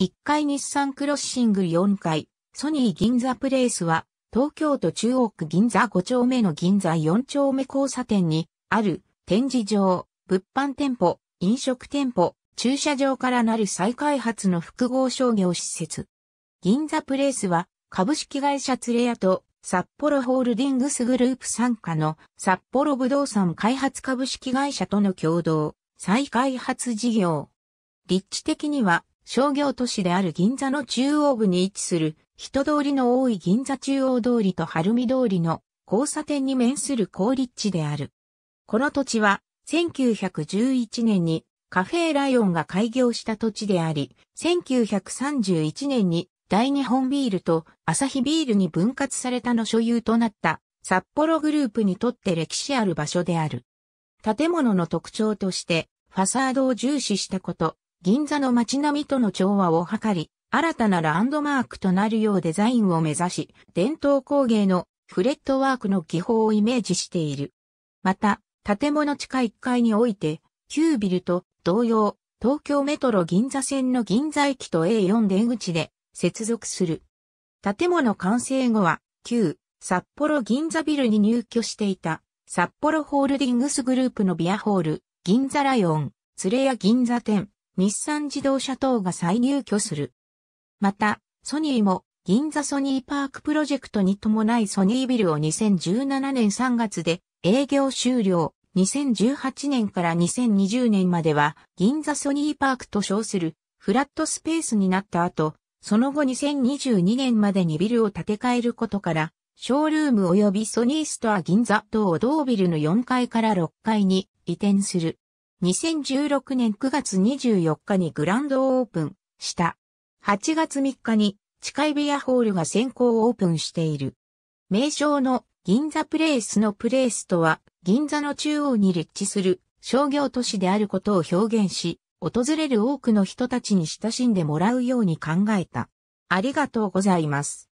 1階日産クロッシング4階、ソニー銀座プレイスは、東京都中央区銀座5丁目の銀座4丁目交差点に、ある、展示場、物販店舗、飲食店舗、駐車場からなる再開発の複合商業施設。銀座プレイスは、株式会社ツレヤと、札幌ホールディングスグループ傘下の札幌不動産開発株式会社との共同再開発事業。立地的には商業都市である銀座の中央部に位置する人通りの多い銀座中央通りと晴海通りの交差点に面する高立地である。この土地は1911年にカフェライオンが開業した土地であり、1931年に大日本ビールとアサヒビールに分割されたの所有となった札幌グループにとって歴史ある場所である。建物の特徴としてファサードを重視したこと、銀座の街並みとの調和を図り、新たなランドマークとなるようデザインを目指し、伝統工芸のフレットワークの技法をイメージしている。また、建物地下1階において、キュービルと同様、東京メトロ銀座線の銀座駅と A4 出口で接続する。建物完成後は、旧札幌銀座ビルに入居していた、札幌ホールディングスグループのビアホール、銀座ライオン、連れ屋銀座店、日産自動車等が再入居する。また、ソニーも銀座ソニーパークプロジェクトに伴いソニービルを2017年3月で営業終了。2018年から2020年までは銀座ソニーパークと称するフラットスペースになった後、その後2022年までにビルを建て替えることから、ショールーム及びソニーストア銀座等同ビルの4階から6階に移転する。2016年9月24日にグランドオープンした。8月3日に近いビアホールが先行オープンしている。名称の銀座プレイスのプレイスとは銀座の中央に立地する商業都市であることを表現し、訪れる多くの人たちに親しんでもらうように考えた。ありがとうございます。